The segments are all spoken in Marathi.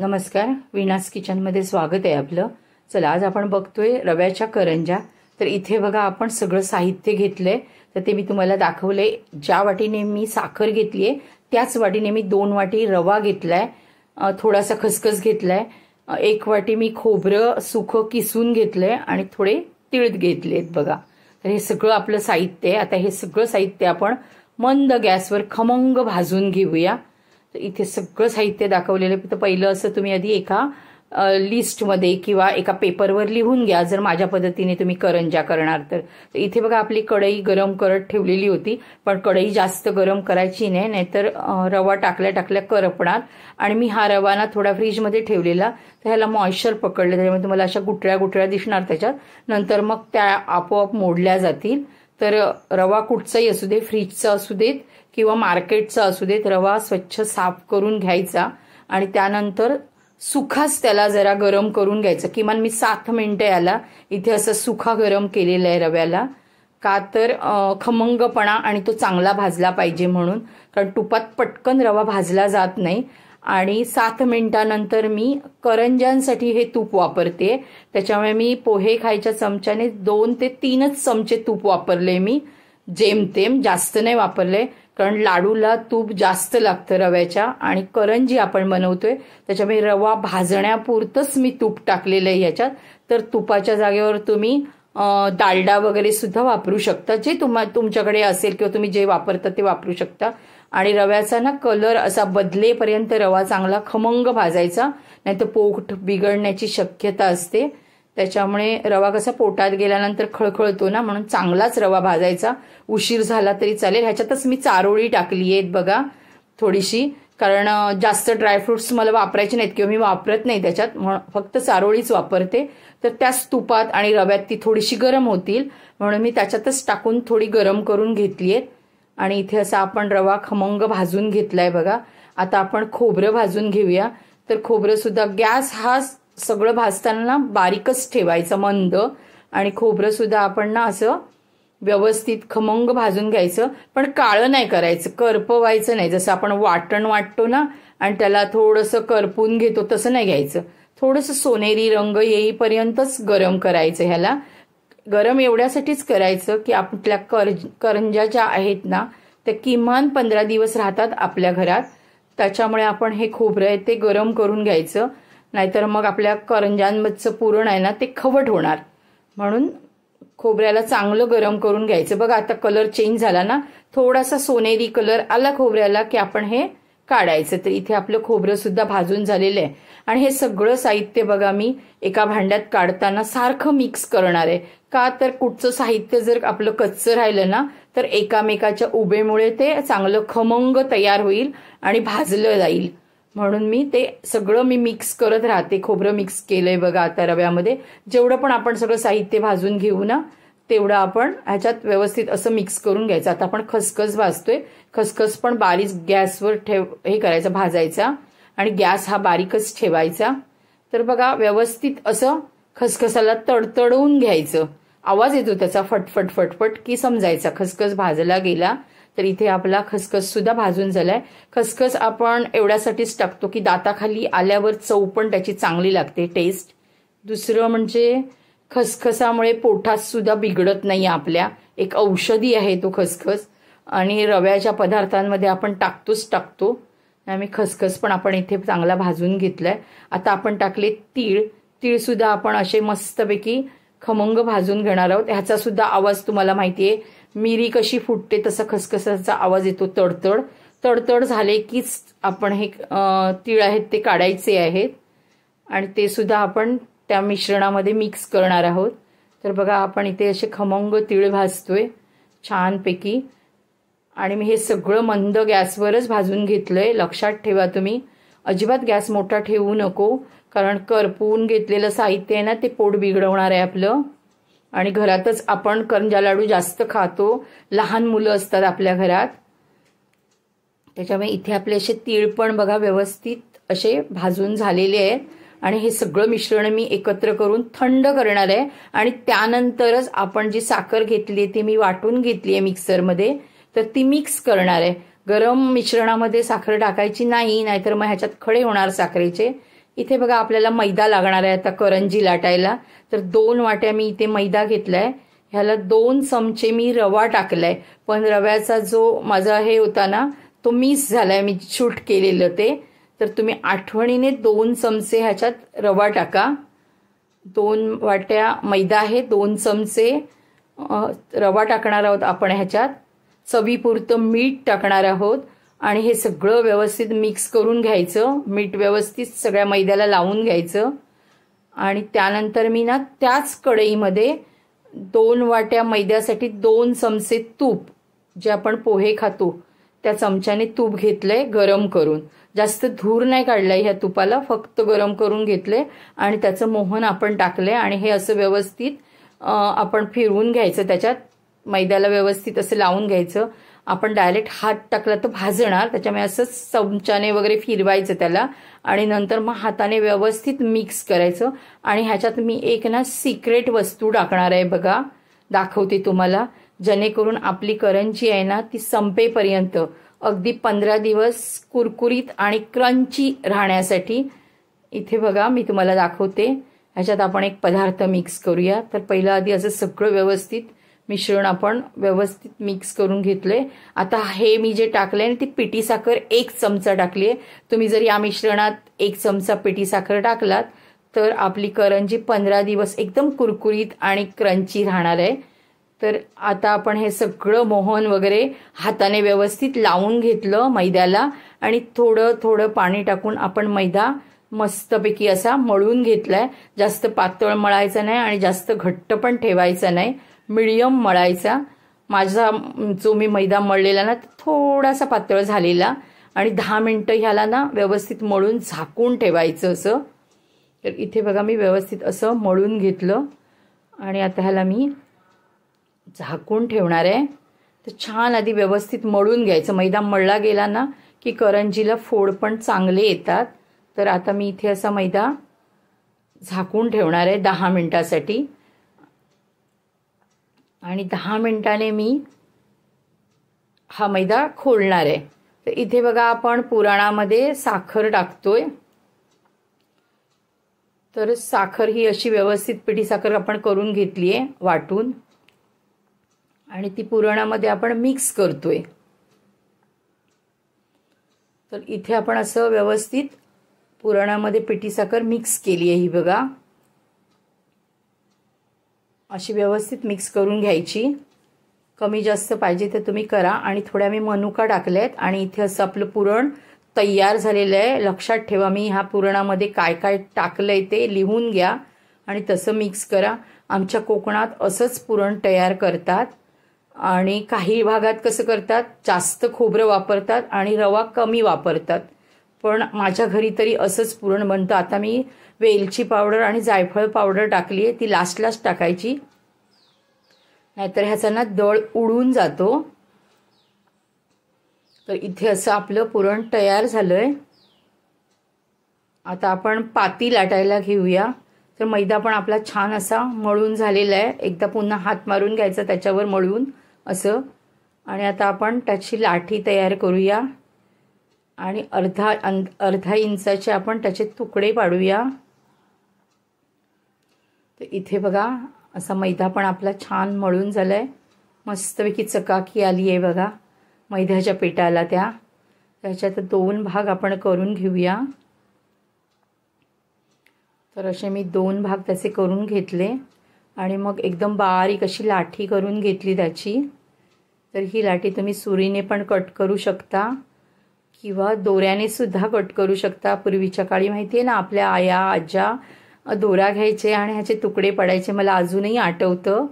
नमस्कार विनास किचनमध्ये स्वागत आहे आपलं चला आज आपण बघतोय रव्याच्या करंजा तर इथे बघा आपण सगळं साहित्य घेतलंय तर ते मी तुम्हाला दाखवलंय ज्या वाटीने मी साखर घेतली त्याच वाटीने मी दोन वाटी रवा घेतलाय थोडासा खसखस घेतलाय एक वाटी मी खोबरं सुखं किसून घेतलंय आणि थोडे तिळ घेतलेत बघा तर हे सगळं आपलं साहित्य आहे आता हे सगळं साहित्य आपण मंद गॅसवर खमंग भाजून घेऊया इथे सगळं साहित्य दाखवलेलं तर पहिलं असं तुम्ही आधी एका लिस्टमध्ये किंवा एका पेपरवर लिहून घ्या जर माझ्या पद्धतीने तुम्ही करंजा करणार तर इथे बघा आपली कढई गरम करत ठेवलेली होती पण कढई जास्त गरम करायची नाही नाहीतर रवा टाकल्या टाकल्या करपणार आणि मी हा रवा ना थोडा फ्रीजमध्ये ठेवलेला तर ह्याला मॉइश्चर पकडलं त्याच्यामुळे तुम्हाला अशा गुटळ्या गुटळ्या दिसणार त्याच्यात नंतर मग त्या आपोआप मोडल्या जातील तर रवा कुठचाही असू दे फ्रीजचा असू देत किंवा मार्केटचा असू देत रवा स्वच्छ साफ करून घ्यायचा आणि त्यानंतर सुखाच त्याला जरा गरम करून घ्यायचं किमान मी सात मिनटं याला इथे असं सुखा गरम केलेला आहे रव्याला का तर खमंगपणा आणि तो चांगला भाजला पाहिजे म्हणून कारण तुपात पटकन रवा भाजला जात नाही आणि सात मिनिटानंतर मी करंज्यांसाठी हे तूप वापरते त्याच्यामुळे मी पोहे खायच्या चमच्याने दोन ते तीनच चमचे तूप वापरले मी जेमतेम जास्त नाही वापरले कारण लाडूला तूप जास्त लागतं रव्याच्या आणि करंजी आपण बनवतोय त्याच्यामुळे रवा भाजण्यापुरतंच मी तूप टाकलेलं आहे याच्यात तर तुपाच्या जागेवर तुम्ही डालडा वगैरे सुद्धा वापरू शकता जे तुम्हा तुमच्याकडे असेल किंवा तुम्ही जे वापरता ते वापरू शकता आणि रव्याचा ना कलर असा बदलेपर्यंत रवा चांगला खमंग भाजायचा नाही तर पोट बिघडण्याची शक्यता असते त्याच्यामुळे रवा कसा पोटात गेल्यानंतर खळखळतो ना म्हणून चांगलाच रवा भाजायचा उशीर झाला तरी चालेल ह्याच्यातच मी चारोळी टाकली आहेत बघा थोडीशी कारण जास्त ड्रायफ्रुट्स मला वापरायचे नाहीत किंवा मी वापरत नाही त्याच्यात फक्त चारोळीच वापरते तर त्याच तुपात आणि रव्यात ती थोडीशी गरम होतील म्हणून मी त्याच्यातच टाकून थोडी गरम करून घेतली आहेत आणि इथे असा आपण रवा खमंग भाजून घेतलाय बघा आता आपण खोबरं भाजून घेऊया तर सुद्धा गॅस हाच सगळं भाजताना बारीकच ठेवायचं मंद आणि खोबरंसुद्धा आपण ना असं व्यवस्थित खमंग भाजून घ्यायचं पण काळं नाही करायचं करपवायचं नाही जसं आपण वाटण वाटतो ना आणि त्याला थोडंसं करपून घेतो तसं नाही घ्यायचं थोडंसं सोनेरी रंग येईपर्यंतच गरम करायचं ह्याला गरम एवढ्यासाठीच करायचं की आपल्या कर करंजा ज्या आहेत ना त्या किमान पंधरा दिवस राहतात आपल्या घरात त्याच्यामुळे आपण हे खोबरं आहे ते गरम करून घ्यायचं नाहीतर मग आपल्या करंजांमधचं पुरण आहे ना ते खवट होणार म्हणून खोबऱ्याला चांगलं गरम करून घ्यायचं बघा आता कलर चेंज झाला ना थोडासा सोनेरी कलर आला खोबऱ्याला की आपण हे काढायचं तर इथे आपलं खोबरं सुद्धा भाजून झालेलं आहे आणि हे सगळं साहित्य बघा मी एका भांड्यात काढताना सारखं मिक्स करणार आहे का तर कुठचं साहित्य जर आपलं कच्चं राहिलं ना तर एकामेकाच्या उभेमुळे ते चांगलं खमंग तयार होईल आणि भाजलं जाईल म्हणून मी ते सगळं मी मिक्स करत राहते खोबरं मिक्स केलंय बघा आता रव्यामध्ये जेवढं पण आपण सगळं साहित्य भाजून घेऊ ना तेवढं आपण ह्याच्यात व्यवस्थित असं मिक्स करून घ्यायचं आता आपण खसखस भाजतोय खसखस पण बारीक गॅसवर ठेव हे करायचं भाजायचा आणि गॅस हा बारीकच ठेवायचा तर बघा व्यवस्थित असं खसखसाला तडतडवून घ्यायचं आवाज येतो त्याचा फटफट फटफट की समजायचा खसखस भाजला गेला तर इथे आपला खसखस सुद्धा भाजून झालाय खसखस आपण एवढ्यासाठीच टाकतो की दाताखाली आल्यावर चव पण त्याची चांगली लागते टेस्ट दुसरं म्हणजे खसखसामुळे पोटात सुद्धा बिघडत नाही आपल्या एक औषधी आहे तो खसखस आणि रव्याच्या पदार्थांमध्ये आपण टाकतोच टाकतो आम्ही खसखस पण आपण इथे चांगला भाजून घेतलाय आता आपण टाकले तीळ सुद्धा आपण असे मस्तपैकी खमंग भाजून घेणार आहोत ह्याचा सुद्धा आवाज तुम्हाला माहिती आहे मिरी कशी फुटते तसा खसखसाचा आवाज येतो तडतड तडतड झाले कीच आपण हे तीळ आहेत ते काढायचे आहेत आणि ते सुद्धा आपण त्या मिश्रणामध्ये मिक्स करणार आहोत तर बघा आपण इथे असे खमंग तीळ भाजतोय छानपैकी आणि मी हे सगळं मंद गॅसवरच भाजून घेतलंय लक्षात ठेवा तुम्ही अजिबात गॅस मोठा ठेवू नको कारण करपून घेतलेलं साहित्य आहे ना ते पोट बिघडवणार आहे आपलं आणि घरातच आपण करंजा लाडू जास्त खातो लहान मुलं असतात आपल्या घरात त्याच्यामुळे इथे आपले असे तीळ पण बघा व्यवस्थित असे भाजून झालेले आहेत आणि हे सगळं मिश्रण मी एकत्र करून थंड करणार आहे आणि त्यानंतरच आपण जी साखर घेतली ती मी वाटून घेतली आहे मिक्सरमध्ये तर ती मिक्स करणार आहे गरम मिश्रणामध्ये साखर टाकायची नाही नाहीतर मग ह्याच्यात खडे होणार साखरेचे इथे बघा आपल्याला मैदा लागणार आहे आता करंजी लाटायला तर दोन वाट्या मी इथे मैदा घेतलाय ह्याला दोन चमचे मी रवा टाकलाय पण रव्याचा जो माझा हे होता ना तो मिस झालाय मी शूट केलेलं ते तर तुम्ही आठवणीने दोन चमचे ह्याच्यात रवा टाका दोन वाट्या मैदा आहे दोन चमचे रवा टाकणार आहोत आपण ह्याच्यात चवीपुरतं मीठ टाकणार आहोत आणि हे सगळं व्यवस्थित मिक्स करून घ्यायचं मीठ व्यवस्थित सगळ्या मैद्याला लावून घ्यायचं आणि त्यानंतर मी ना त्याच कढईमध्ये दोन वाट्या मैद्यासाठी दोन चमचे तूप जे आपण पोहे खातो त्या चमच्याने तूप घेतलंय गरम करून जास्त धूर नाही काढलाय ह्या तुपाला फक्त गरम करून घेतलंय आणि त्याचं मोहन आपण टाकलंय आणि हे असं व्यवस्थित आपण फिरवून घ्यायचं त्याच्यात मैद्याला व्यवस्थित असं लावून घ्यायचं आपण डायरेक्ट हात टाकला तर भाजणार त्याच्यामुळे असं चमचाने वगैरे फिरवायचं त्याला आणि नंतर मग हाताने व्यवस्थित मिक्स करायचं आणि ह्याच्यात मी एक ना सिक्रेट वस्तू टाकणार आहे बघा दाखवते तुम्हाला जेणेकरून आपली करंची आहे ना ती संपेपर्यंत अगदी पंधरा दिवस कुरकुरीत आणि क्रंची राहण्यासाठी इथे बघा मी तुम्हाला दाखवते ह्याच्यात आपण एक पदार्थ मिक्स करूया तर पहिलं आधी असं सगळं व्यवस्थित मिश्रण आपण व्यवस्थित मिक्स करून घेतलंय आता हे मी जे टाकले आणि ती पिटी साखर एक चमचा टाकली आहे तुम्ही जर या मिश्रणात एक चमचा पिटी साखर टाकलात तर आपली करंजी पंधरा दिवस एकदम कुरकुरीत आणि क्रंची राहणार आहे तर आता आपण हे सगळं मोहन वगैरे हाताने व्यवस्थित लावून घेतलं मैद्याला आणि थोडं थोडं पाणी टाकून आपण मैदा मस्तपैकी असा मळून घेतलाय जास्त पातळ मळायचं नाही आणि जास्त घट्ट पण ठेवायचं नाही मिडियम मळायचा माझा जो मी मैदा मळलेला ना थोडासा पातळ झालेला आणि दहा मिनटं ह्याला ना व्यवस्थित मळून झाकून ठेवायचं असं तर इथे बघा मी व्यवस्थित असं मळून घेतलं आणि आता ह्याला मी झाकून ठेवणार आहे तर छान आधी व्यवस्थित मळून घ्यायचं मैदा मळला गेला ना की करंजीला फोड पण चांगले येतात तर आता मी इथे असा मैदा झाकून ठेवणार आहे दहा मिनटासाठी आणि दहा मिनटाने मी हा मैदा खोलणार आहे तर इथे बघा आपण पुराणामध्ये साखर टाकतोय तर साखर ही अशी व्यवस्थित पिठी साखर आपण करून घेतली आहे वाटून आणि ती पुराणामध्ये आपण मिक्स करतोय तर इथे आपण असं व्यवस्थित पुराणामध्ये पिठी साखर मिक्स केली आहे ही बघा अशी व्यवस्थित मिक्स करून घ्यायची कमी जास्त पाहिजे ते तुम्ही करा आणि थोड्या मी मनुका टाकल्या आहेत आणि इथे असं आपलं पुरण तयार झालेलं आहे लक्षात ठेवा मी ह्या पुरणामध्ये काय काय टाकलं आहे ते लिहून घ्या आणि तसं मिक्स करा आमच्या कोकणात असंच पुरण तयार करतात आणि काही भागात कसं करतात जास्त खोबरं वापरतात आणि रवा कमी वापरतात पण माझ्या घरी तरी असंच पुरण बनतं आता मी वेलची पावडर आणि जायफळ पावडर टाकली आहे ती लास्टलाच टाकायची नाहीतर ह्याचा ना दळ उडून जातो तर इथे असं आपलं पुरण तयार झालं आहे आता आपण पाती लाटायला घेऊया तर मैदा पण आपला छान असा मळून झालेला आहे एकदा पुन्हा हात मारून घ्यायचा त्याच्यावर मळून असं आणि आता आपण त्याची लाठी तयार करूया आणि अर्धा अं अर्धा इंचाचे आपण त्याचे तुकडे पाडूया तर इथे बघा असा मैदा पण आपला छान मळून झाला आहे मस्तपैकी चकाकी आली आहे बघा मैद्याच्या पेटाला त्या त्याच्यात दोन भाग आपण करून घेऊया तर असे मी दोन भाग त्याचे करून घेतले आणि मग एकदम बारीक अशी लाठी करून घेतली त्याची तर ही लाठी तुम्ही सुरीने पण कट करू शकता किंवा दोऱ्याने सुद्धा कट करू शकता पूर्वीच्या काळी माहिती आहे ना आपल्या आया आजा दोरा घ्यायचे आणि ह्याचे तुकडे पडायचे मला अजूनही आठवतं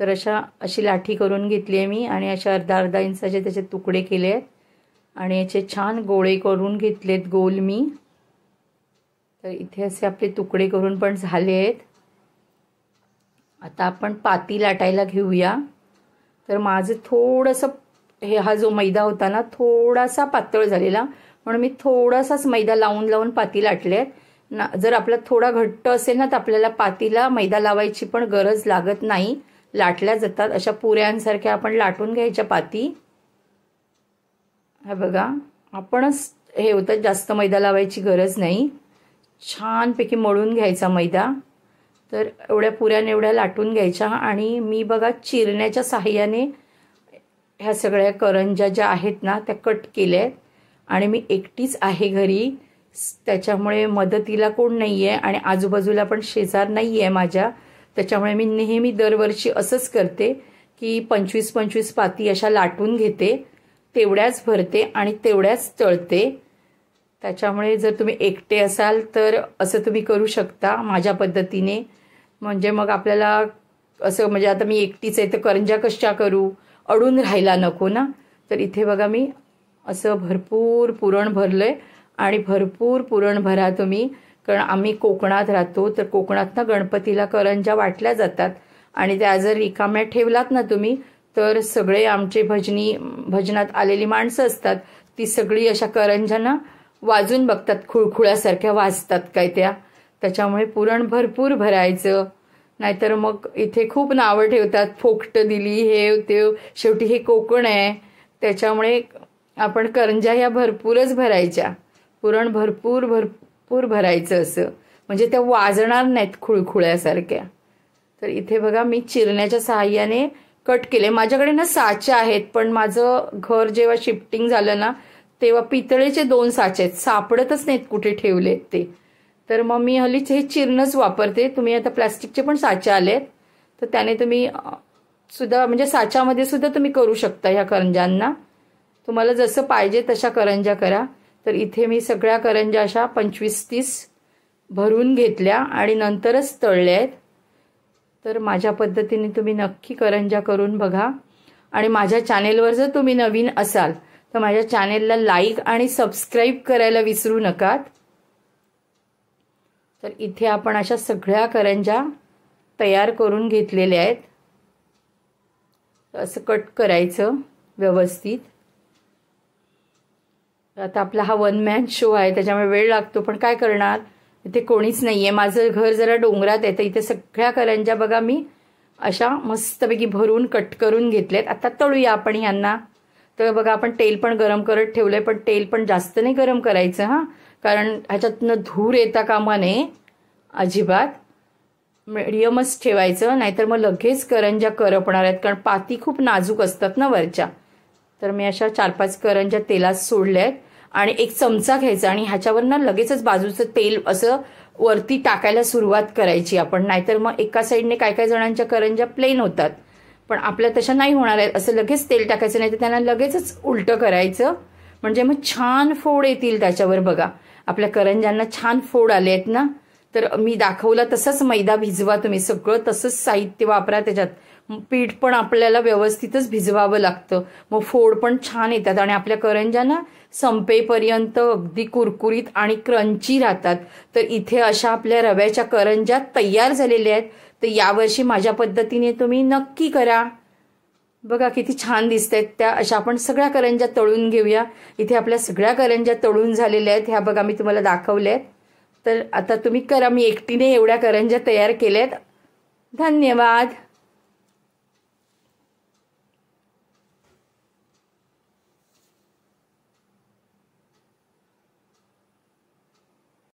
तर अशा अशी लाठी करून घेतली आहे मी आणि अशा अर्धा अर्धा इंचाचे त्याचे तुकडे केले आहेत आणि याचे छान गोळे करून घेतलेत गोल मी तर इथे असे आपले तुकडे करून पण झाले आहेत आता आपण पाती लाटायला घेऊया तर माझं थोडंसं हे हा जो मैदा होता ना थोडासा पातळ झालेला म्हणून मी थोडासाच मैदा लावून लावून पाती लाटले आहेत ना जर आपला थोडा घट्ट असेल ना तर आपल्याला पातीला मैदा लावायची पण गरज लागत नाही लाटल्या जातात अशा पुऱ्यांसारख्या आपण लाटून घ्यायच्या पाती हा बघा आपणच हे होतं जास्त मैदा लावायची गरज नाही छानपैकी मळून घ्यायचा मैदा तर एवढ्या पुऱ्याने एवढ्या लाटून घ्यायच्या आणि मी बघा चिरण्याच्या सहाय्याने ह्या सगळ्या करंजा ज्या आहेत ना त्या कट केल्या आहेत आणि मी एकटीच आहे घरी त्याच्यामुळे मदतीला कोण नाही आहे आणि आजूबाजूला पण शेजार नाही आहे माझ्या त्याच्यामुळे मी नेहमी दरवर्षी असंच करते की पंचवीस पंचवीस पाती अशा लाटून घेते तेवढ्याच भरते आणि तेवढ्याच तळते त्याच्यामुळे जर तुम्ही एकटे असाल तर असं तुम्ही करू शकता माझ्या पद्धतीने म्हणजे मग आपल्याला असं म्हणजे आता मी एकटीच आहे तर करंजा कशा करू अडून राहायला नको ना तर इथे बघा मी असं भरपूर पुरण भरलं आहे आणि भरपूर भरा तुम्ही कारण आम्ही कोकणात राहतो तर कोकणात ना गणपतीला करंजा वाटल्या जातात आणि त्या जर रिकाम्या ठेवलात ना तुम्ही तर सगळे आमचे भजनी भजनात आलेली माणसं असतात ती सगळी अशा करंजांना वाजून बघतात खुळखुळ्यासारख्या वाजतात काय त्या त्याच्यामुळे पुरण भरपूर भरायचं नाहीतर मग इथे खूप नावं ठेवतात फोकटं दिली हे ते शेवटी हे कोकण आहे त्याच्यामुळे आपण करंजा ह्या भरपूरच भरायच्या पुरण भरपूर भरपूर भरायचं असं म्हणजे त्या वाजणार नाहीत खुळखुळ्यासारख्या तर इथे बघा मी चिरण्याच्या सहाय्याने कट केले माझ्याकडे ना साचे आहेत पण माझं घर जेव्हा शिफ्टिंग झालं ना तेव्हा पितळेचे दोन साचे आहेत सापडतच नाहीत कुठे ठेवले ते तर मग मी हल्लीच हे चिरणच वापरते तुम्ही आता प्लास्टिकचे पण साचे आलेत तर त्याने तुम्ही सुद्धा म्हणजे साच्यामध्ये सुद्धा तुम्ही करू शकता ह्या करंजांना तुम्हाला जसं पाहिजे तशा करंजा करा तर इथे मी सगळ्या करंजा अशा पंचवीस तीस भरून घेतल्या आणि नंतरच तळल्या आहेत तर माझ्या पद्धतीने तुम्ही नक्की करंजा करून बघा आणि माझ्या चॅनेलवर जर तुम्ही नवीन असाल तर माझ्या चॅनेलला लाईक आणि सबस्क्राईब करायला विसरू नकात तर इथे आपण अशा सगळ्या करंजा तयार करून घेतलेल्या आहेत असं कट करायचं व्यवस्थित आता आपला हा वन मॅन शो आहे त्याच्यामुळे वेळ लागतो पण काय करणार इथे कोणीच नाही आहे माझं घर जरा डोंगरात आहे तर इथे सगळ्या करंजा बघा मी अशा मस्तपैकी भरून कट करून घेतल्यात आता तळूया आपण यांना तर बघा आपण तेल पण गरम करत ठेवलंय पण तेल पण जास्त नाही गरम करायचं हां कारण ह्याच्यातनं धूर येता कामा नये अजिबात मिडियमच ठेवायचं नाहीतर मग लगेच करंजा करपणार आहेत कारण पाती खूप नाजूक असतात ना वरच्या तर मी अशा चार पाच करंजा तेलात सोडल्या आहेत आणि एक चमचा घ्यायचा आणि ह्याच्यावर ना लगेचच बाजूचं तेल असं वरती टाकायला सुरुवात करायची आपण नाहीतर मग एका साईडने काय काय जणांच्या करंजा प्लेन होतात पण आपल्या तशा नाही होणार आहेत असं लगेच तेल टाकायचं नाही तर त्यांना लगेचच उलटं करायचं म्हणजे मग छान फोड येतील त्याच्यावर बघा आपल्या करंज्यांना छान फोड आले आहेत ना तर मी दाखवला तसंच मैदा भिजवा तुम्ही सगळं तसंच साहित्य वापरा त्याच्यात पीठ पण आपल्याला व्यवस्थितच भिजवावं लागतं मग फोड पण छान येतात आणि आपल्या करंजांना संपेपर्यंत अगदी कुरकुरीत आणि क्रंची राहतात तर इथे अशा आपल्या रव्याच्या करंज्या तयार झालेल्या आहेत तर यावर्षी माझ्या पद्धतीने तुम्ही नक्की करा बघा किती छान दिसत आहेत त्या अशा आपण सगळ्या करंज्या तळून घेऊया इथे आपल्या सगळ्या करंज्या तळून झालेल्या आहेत ह्या बघा मी तुम्हाला दाखवल्या आहेत तर आता तुम्ही करा मी एकटीने एवढ्या करंज्या तयार केल्या आहेत धन्यवाद